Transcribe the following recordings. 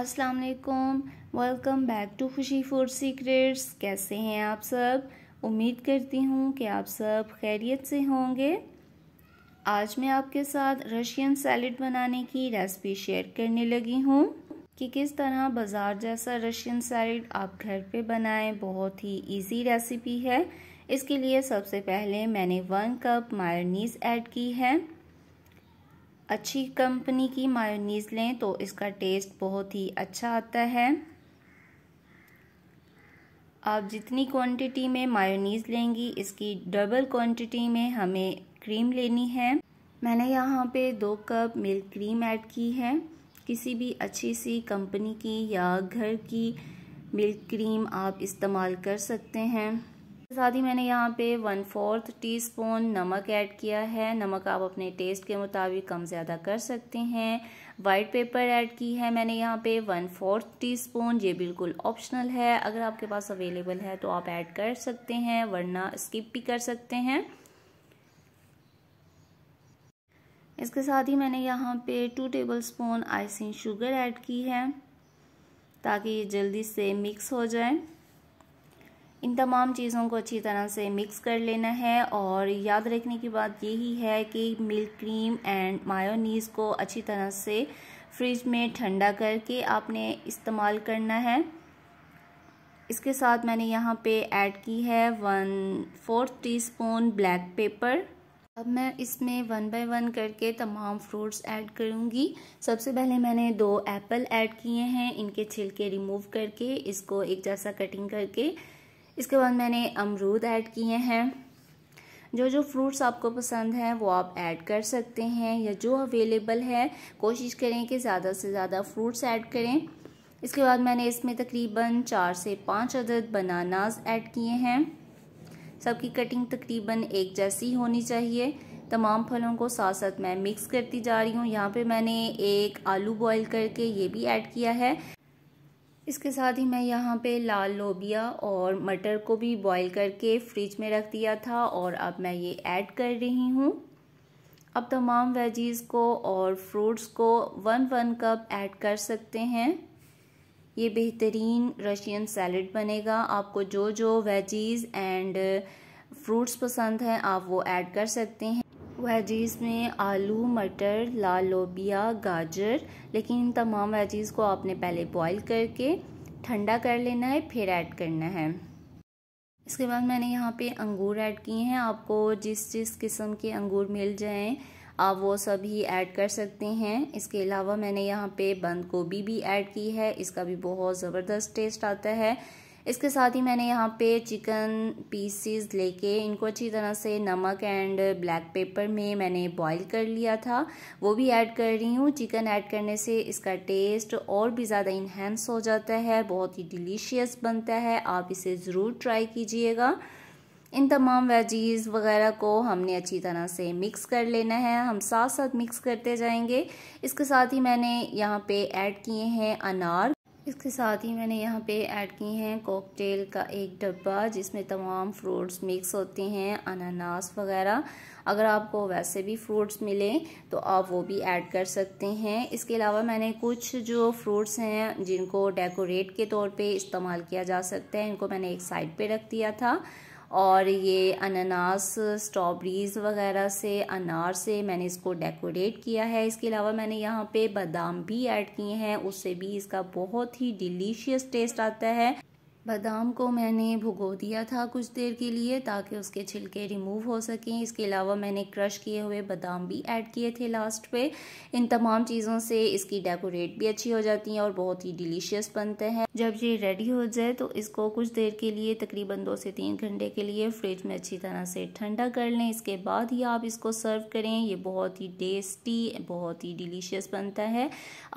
अस्सलाम वालेकुम welcome back to Khushi food secrets कैसे हैं आप सब उम्मीद करती हूँ कि आप सब खैरियत से होंगे आज मैं आपके साथ रशियन सैलड बनाने की रेसिपी शेयर करने लगी हूँ कि किस तरह बाज़ार जैसा रशियन सैलड आप घर पे बनाएं बहुत ही इजी रेसिपी है इसके लिए सबसे पहले मैंने वन कप मायनीज ऐड की है अच्छी कंपनी की मायोनीज़ लें तो इसका टेस्ट बहुत ही अच्छा आता है आप जितनी क्वांटिटी में मायोनीज़ लेंगी इसकी डबल क्वांटिटी में हमें क्रीम लेनी है मैंने यहाँ पे दो कप मिल्क क्रीम ऐड की है किसी भी अच्छी सी कंपनी की या घर की मिल्क क्रीम आप इस्तेमाल कर सकते हैं साथ ही मैंने यहाँ पे वन फोर्थ टी स्पून नमक ऐड किया है नमक आप अपने टेस्ट के मुताबिक कम ज़्यादा कर सकते हैं वाइट पेपर ऐड की है मैंने यहाँ पे वन फोर्थ टी स्पून ये बिल्कुल ऑप्शनल है अगर आपके पास अवेलेबल है तो आप ऐड कर सकते हैं वरना स्किप भी कर सकते हैं इसके साथ ही मैंने यहाँ पे two tablespoon icing sugar add की है ताकि ये जल्दी से मिक्स हो जाए इन तमाम चीज़ों को अच्छी तरह से मिक्स कर लेना है और याद रखने की बात यही है कि मिल्क क्रीम एंड मायोनीज़ को अच्छी तरह से फ्रिज में ठंडा करके आपने इस्तेमाल करना है इसके साथ मैंने यहाँ पे ऐड की है one fourth teaspoon black pepper अब मैं इसमें वन बाय वन करके तमाम फ्रूट्स ऐड करूँगी सबसे पहले मैंने दो एप्पल ऐड किए हैं इनके छिलके रिमूव करके इसको एक जैसा कटिंग करके इसके बाद मैंने अमरूद ऐड किए हैं जो जो फ्रूट्स आपको पसंद हैं वो आप ऐड कर सकते हैं या जो अवेलेबल है कोशिश करें कि ज़्यादा से ज़्यादा फ्रूट्स ऐड करें इसके बाद मैंने इसमें तकरीबन चार से पाँच अदद बनानास ऐड किए हैं सबकी कटिंग तकरीबन एक जैसी होनी चाहिए तमाम फलों को साथ साथ मैं मिक्स करती जा रही हूँ यहाँ पे मैंने एक आलू बॉईल करके ये भी ऐड किया है इसके साथ ही मैं यहाँ पे लाल लोबिया और मटर को भी बॉईल करके फ्रिज में रख दिया था और अब मैं ये ऐड कर रही हूँ अब तमाम वेजीज को और फ्रूट्स को वन वन कप ऐड कर सकते हैं ये बेहतरीन रशियन सैलड बनेगा आपको जो जो वेजीज़ एंड फ्रूट्स पसंद हैं आप वो ऐड कर सकते हैं वेजीज़ में आलू मटर लाल लोबिया गाजर लेकिन इन तमाम वेजीज़ को आपने पहले बॉईल करके ठंडा कर लेना है फिर ऐड करना है इसके बाद मैंने यहाँ पे अंगूर ऐड किए हैं आपको जिस जिस किस्म के अंगूर मिल जाएं आप वो सभी ऐड कर सकते हैं इसके अलावा मैंने यहाँ पे बंद गोभी भी ऐड की है इसका भी बहुत ज़बरदस्त टेस्ट आता है इसके साथ ही मैंने यहाँ पे चिकन पीसीस लेके इनको अच्छी तरह से नमक एंड ब्लैक पेपर में मैंने बॉईल कर लिया था वो भी ऐड कर रही हूँ चिकन ऐड करने से इसका टेस्ट और भी ज़्यादा इन्हेंस हो जाता है बहुत ही डिलीशियस बनता है आप इसे ज़रूर ट्राई कीजिएगा इन तमाम वेजीज़ वगैरह को हमने अच्छी तरह से मिक्स कर लेना है हम साथ साथ मिक्स करते जाएंगे इसके साथ ही मैंने यहाँ पे ऐड किए हैं अनार इसके साथ ही मैंने यहाँ पे ऐड की हैं कॉकटेल का एक डब्बा जिसमें तमाम फ्रूट्स मिक्स होते हैं अनानास वगैरह अगर आपको वैसे भी फ्रूट्स मिले तो आप वो भी ऐड कर सकते हैं इसके अलावा मैंने कुछ जो फ्रूट्स हैं जिनको डेकोरेट के तौर पे इस्तेमाल किया जा सकता है इनको मैंने एक साइड पे रख दिया था और ये अनानास स्ट्रॉबेरीज़ वगैरह से अनार से मैंने इसको डेकोरेट किया है इसके अलावा मैंने यहाँ पे बादाम भी ऐड किए हैं उससे भी इसका बहुत ही डिलीशियस टेस्ट आता है बादाम को मैंने भुगो दिया था कुछ देर के लिए ताकि उसके छिलके रिमूव हो सकें इसके अलावा मैंने क्रश किए हुए बादाम भी ऐड किए थे लास्ट पे इन तमाम चीज़ों से इसकी डेकोरेट भी अच्छी हो जाती है और बहुत ही डिलीशियस बनते हैं जब ये रेडी हो जाए तो इसको कुछ देर के लिए तकरीबन दो से तीन घंटे के लिए फ्रिज में अच्छी तरह से ठंडा कर लें इसके बाद ही आप इसको सर्व करें ये बहुत ही टेस्टी बहुत ही डिलीशियस बनता है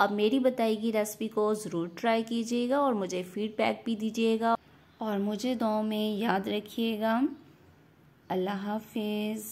आप मेरी बताई गई रेसिपी को ज़रूर ट्राई कीजिएगा और मुझे फीडबैक भी दीजिए और मुझे दुआ में याद रखिएगा अल्लाह हाफिज़